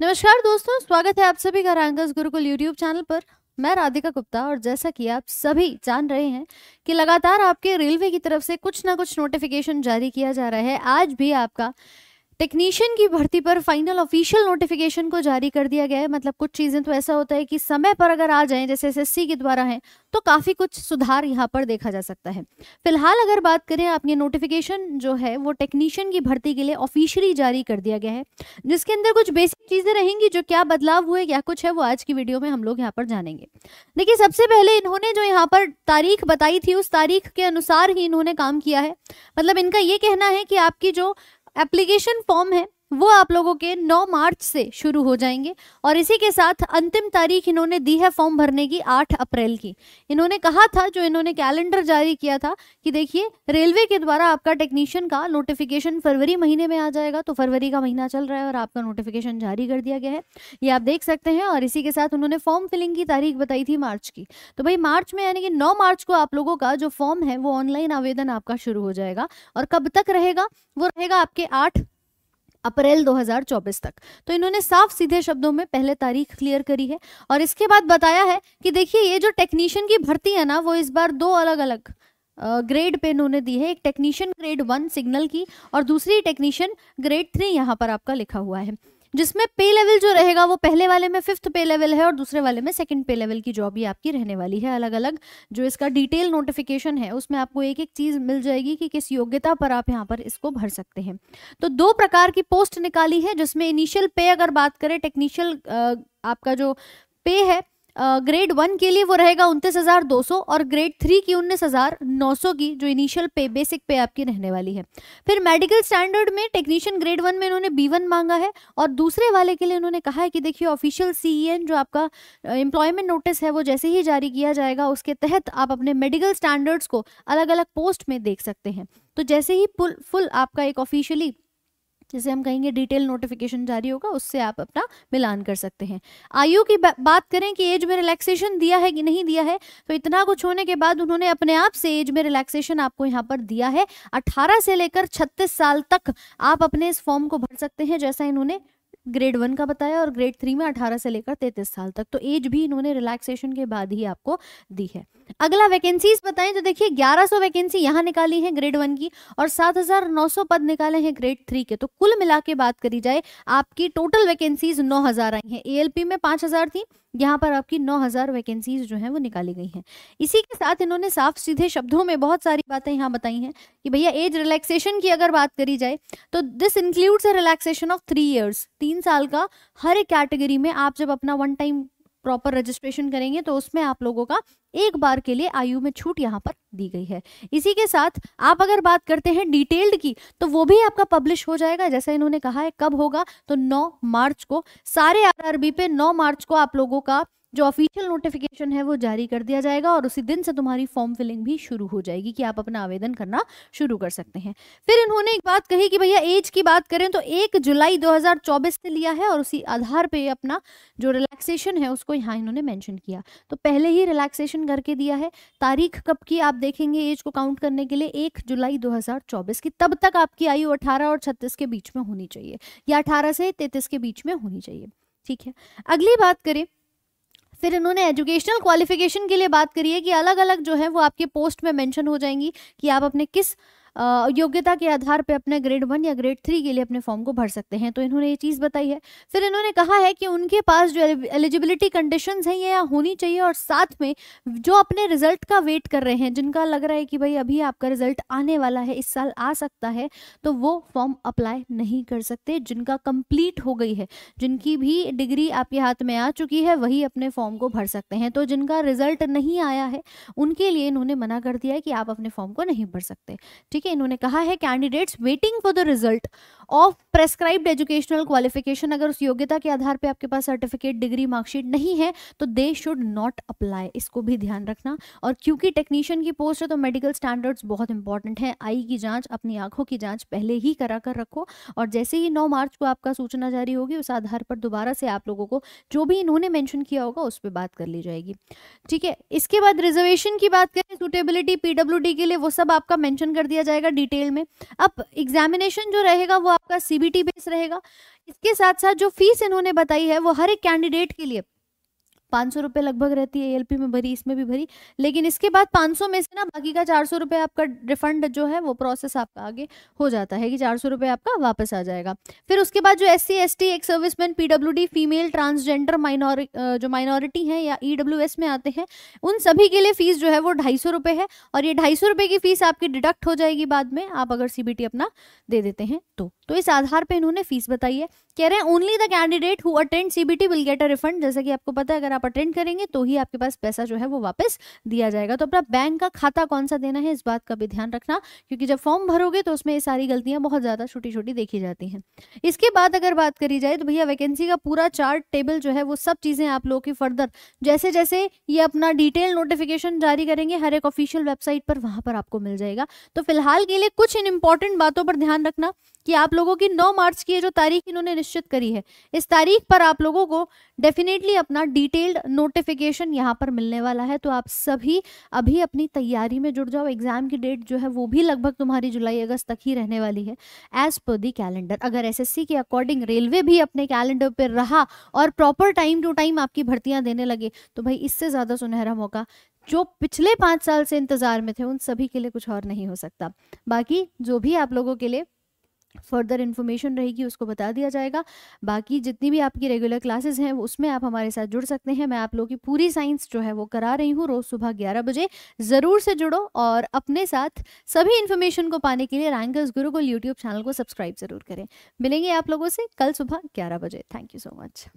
नमस्कार दोस्तों स्वागत है आप सभी का रैंकर्स गुरुकुल यूट्यूब चैनल पर मैं राधिका गुप्ता और जैसा कि आप सभी जान रहे हैं कि लगातार आपके रेलवे की तरफ से कुछ ना कुछ नोटिफिकेशन जारी किया जा रहा है आज भी आपका टेक्नीशियन की भर्ती पर फाइनल ऑफिशियल नोटिफिकेशन को जारी कर दिया गया है मतलब कुछ चीज़ें तो ऐसा होता है कि समय पर अगर आ जाएं जैसे एसएससी के द्वारा हैं तो काफ़ी कुछ सुधार यहाँ पर देखा जा सकता है फिलहाल अगर बात करें आप ये नोटिफिकेशन जो है वो टेक्नीशियन की भर्ती के लिए ऑफिशियली जारी कर दिया गया है जिसके अंदर कुछ बेसिक चीज़ें रहेंगी जो क्या बदलाव हुए क्या कुछ है वो आज की वीडियो में हम लोग यहाँ पर जानेंगे देखिए सबसे पहले इन्होंने जो यहाँ पर तारीख बताई थी उस तारीख के अनुसार ही इन्होंने काम किया है मतलब इनका ये कहना है कि आपकी जो एप्लीकेशन फॉर्म है वो आप लोगों के 9 मार्च से शुरू हो जाएंगे और इसी के साथ अंतिम तारीख इन्होंने दी है फॉर्म भरने की 8 अप्रैल की इन्होंने कहा था जो इन्होंने कैलेंडर जारी किया था कि देखिए रेलवे के द्वारा आपका टेक्नीशियन का नोटिफिकेशन फरवरी महीने में आ जाएगा तो फरवरी का महीना चल रहा है और आपका नोटिफिकेशन जारी कर दिया गया है ये आप देख सकते हैं और इसी के साथ उन्होंने फॉर्म फिलिंग की तारीख बताई थी मार्च की तो भाई मार्च में यानी कि नौ मार्च को आप लोगों का जो फॉर्म है वो ऑनलाइन आवेदन आपका शुरू हो जाएगा और कब तक रहेगा वो रहेगा आपके आठ अप्रैल 2024 तक तो इन्होंने साफ सीधे शब्दों में पहले तारीख क्लियर करी है और इसके बाद बताया है कि देखिए ये जो टेक्नीशियन की भर्ती है ना वो इस बार दो अलग अलग ग्रेड पे इन्होंने दी है एक टेक्नीशियन ग्रेड वन सिग्नल की और दूसरी टेक्नीशियन ग्रेड थ्री यहाँ पर आपका लिखा हुआ है जिसमें पे लेवल जो रहेगा वो पहले वाले में फिफ्थ पे लेवल है और दूसरे वाले में सेकंड पे लेवल की जॉब भी आपकी रहने वाली है अलग अलग जो इसका डिटेल नोटिफिकेशन है उसमें आपको एक एक चीज़ मिल जाएगी कि किस योग्यता पर आप यहाँ पर इसको भर सकते हैं तो दो प्रकार की पोस्ट निकाली है जिसमें इनिशियल पे अगर बात करें टेक्निशियल आपका जो पे है ग्रेड वन के लिए वो रहेगा उनतीस हज़ार दो सौ और ग्रेड थ्री की उन्नीस हज़ार नौ सौ की जो इनिशियल पे बेसिक पे आपकी रहने वाली है फिर मेडिकल स्टैंडर्ड में टेक्नीशियन ग्रेड वन में इन्होंने बी वन मांगा है और दूसरे वाले के लिए उन्होंने कहा है कि देखिए ऑफिशियल सी e जो आपका एम्प्लॉयमेंट नोटिस है वो जैसे ही जारी किया जाएगा उसके तहत आप अपने मेडिकल स्टैंडर्ड्स को अलग अलग पोस्ट में देख सकते हैं तो जैसे ही फुल आपका एक ऑफिशियली जैसे हम कहेंगे डिटेल नोटिफिकेशन जारी होगा उससे आप अपना मिलान कर सकते हैं आयु की बा बात करें कि एज में रिलैक्सेशन दिया है कि नहीं दिया है तो इतना कुछ होने के बाद उन्होंने अपने आप से एज में रिलैक्सेशन आपको यहाँ पर दिया है 18 से लेकर छत्तीस साल तक आप अपने इस फॉर्म को भर सकते हैं जैसा इन्होंने ग्रेड वन का बताया और ग्रेड थ्री में अठारह से लेकर तैतीस साल तक तो एज भी इन्होंने रिलैक्सेशन के बाद ही आपको दी है अगला वैकेंसीज बताएं तो देखिए 1100 वैकेंसी यहाँ निकाली है ग्रेड वन की और 7,900 पद निकाले हैं ग्रेड थ्री के तो कुल मिला के बात करी जाए आपकी टोटल वैकेंसीज 9,000 आई हैं एएलपी में 5,000 थी यहाँ पर आपकी 9000 वैकेंसीज जो हैं वो निकाली गई हैं इसी के साथ इन्होंने साफ सीधे शब्दों में बहुत सारी बातें यहाँ बताई हैं कि भैया एज रिलैक्सेशन की अगर बात करी जाए तो this includes a relaxation of three years तीन साल का हर एक कैटेगरी में आप जब अपना वन टाइम प्रॉपर रजिस्ट्रेशन करेंगे तो उसमें आप लोगों का एक बार के लिए आयु में छूट यहाँ पर दी गई है इसी के साथ आप अगर बात करते हैं डिटेल्ड की तो वो भी आपका पब्लिश हो जाएगा जैसा इन्होंने कहा है कब होगा तो 9 मार्च को सारे आरआरबी पे 9 मार्च को आप लोगों का जो ऑफिशियल नोटिफिकेशन है वो जारी कर दिया जाएगा और उसी दिन से तुम्हारी फॉर्म फिलिंग भी शुरू हो जाएगी कि आप अपना आवेदन करना शुरू कर सकते हैं फिर इन्होंने एक बात कही कि भैया एज की बात करें तो एक जुलाई 2024 से लिया है और उसी आधार पे अपना जो रिलैक्सेशन है उसको यहाँ इन्होंने मैंशन किया तो पहले ही रिलैक्सेशन करके दिया है तारीख कब की आप देखेंगे एज को काउंट करने के लिए एक जुलाई दो की तब तक आपकी आयु अठारह और छत्तीस के बीच में होनी चाहिए या अठारह से तैतीस के बीच में होनी चाहिए ठीक है अगली बात करें फिर इन्होंने एजुकेशनल क्वालिफिकेशन के लिए बात करी है कि अलग अलग जो है वो आपके पोस्ट में मेंशन हो जाएंगी कि आप अपने किस योग्यता के आधार पर अपने ग्रेड वन या ग्रेड थ्री के लिए अपने फॉर्म को भर सकते हैं तो इन्होंने ये चीज़ बताई है फिर इन्होंने कहा है कि उनके पास जो एलिजिबिलिटी कंडीशन हैं ये होनी चाहिए और साथ में जो अपने रिजल्ट का वेट कर रहे हैं जिनका लग रहा है कि भाई अभी आपका रिजल्ट आने वाला है इस साल आ सकता है तो वो फॉर्म अप्लाई नहीं कर सकते जिनका कंप्लीट हो गई है जिनकी भी डिग्री आपके हाथ में आ चुकी है वही अपने फॉर्म को भर सकते हैं तो जिनका रिजल्ट नहीं आया है उनके लिए इन्होंने मना कर दिया है कि आप अपने फॉर्म को नहीं भर सकते ठीक ठीक है इन्होंने कहा है candidates waiting for the result of prescribed educational qualification अगर उस योग्यता के आधार पे आपके पास सर्टिफिकेट डिग्री मार्कशीट नहीं है तो दे शुड नॉट अप्लाई इसको भी ध्यान रखना और क्योंकि टेक्नीशियन की पोस्ट है तो मेडिकल स्टैंडर्ड्स बहुत इंपॉर्टेंट हैं आई की जांच अपनी आंखों की जांच पहले ही करा कर रखो और जैसे ही नौ मार्च को आपका सूचना जारी होगी उस आधार पर दोबारा से आप लोगों को जो भी इन्होंने मैंशन किया होगा उस पर बात कर ली जाएगी ठीक है इसके बाद रिजर्वेशन की बात करें सुटेबिलिटी पीडब्ल्यू के लिए वो सब आपका मैंशन कर दिया जाएगा डिटेल में अब एग्जामिनेशन जो रहेगा वो आपका सीबीटी बेस रहेगा इसके साथ साथ जो फीस इन्होंने बताई है वो हर एक कैंडिडेट के लिए पाँच सौ रुपये लगभग रहती है ए में भरी इसमें भी भरी लेकिन इसके बाद पाँच सौ में से ना बाकी का चार सौ रुपये आपका रिफंड जो है वो प्रोसेस आपका आगे हो जाता है कि चार सौ रुपये आपका वापस आ जाएगा फिर उसके बाद जो S C S T ex serviceman P female transgender minority जो माइनॉरिटी हैं या ई e में आते हैं उन सभी के लिए फ़ीस जो है वो ढाई सौ है और ये ढाई सौ की फ़ीस आपकी डिडक्ट हो जाएगी बाद में आप अगर सी अपना दे देते हैं तो, तो इस आधार पर इन्होंने फ़ीस बताई है कह रहे हैं only the candidate who attend CBT will get a refund जैसे कि आपको पता है अगर आप अटेंड करेंगे तो ही आपके पास पैसा जो है वो वापस दिया जाएगा तो अपना बैंक का खाता कौन सा देना है इस बात का भी ध्यान रखना क्योंकि जब फॉर्म भरोगे तो उसमें ये सारी गलतियां बहुत ज़्यादा छोटी छोटी देखी जाती हैं इसके बाद अगर बात करी जाए तो भैया वैकेंसी का पूरा चार्ट टेबल जो है वो सब चीज़ें आप लोगों की फर्दर जैसे जैसे ये अपना डिटेल नोटिफिकेशन जारी करेंगे हर एक ऑफिशियल वेबसाइट पर वहां पर आपको मिल जाएगा तो फिलहाल के लिए कुछ इन इंपॉर्टेंट बातों पर ध्यान रखना कि आप लोगों की 9 मार्च की जो तारीख इन्होंने निश्चित करी है इस तारीख पर आप लोगों को डेफिनेटली अपना डिटेल्ड नोटिफिकेशन यहाँ पर मिलने वाला है तो आप सभी अभी अपनी तैयारी में जुड़ जाओ एग्जाम की डेट जो है वो भी लगभग तुम्हारी जुलाई अगस्त तक ही रहने वाली है एज पर दी कैलेंडर अगर एस के अकॉर्डिंग रेलवे भी अपने कैलेंडर पर रहा और प्रॉपर टाइम टू टाइम आपकी भर्तियां देने लगे तो भाई इससे ज्यादा सुनहरा मौका जो पिछले पांच साल से इंतजार में थे उन सभी के लिए कुछ और नहीं हो सकता बाकी जो भी आप लोगों के लिए फर्दर इन्फॉर्मेशन रहेगी उसको बता दिया जाएगा बाकी जितनी भी आपकी रेगुलर क्लासेस हैं उसमें आप हमारे साथ जुड़ सकते हैं मैं आप लोगों की पूरी साइंस जो है वो करा रही हूँ रोज़ सुबह ग्यारह बजे ज़रूर से जुड़ो और अपने साथ सभी इन्फॉर्मेशन को पाने के लिए रैंकर्स को यूट्यूब चैनल को सब्सक्राइब ज़रूर करें मिलेंगे आप लोगों से कल सुबह ग्यारह बजे थैंक यू सो मच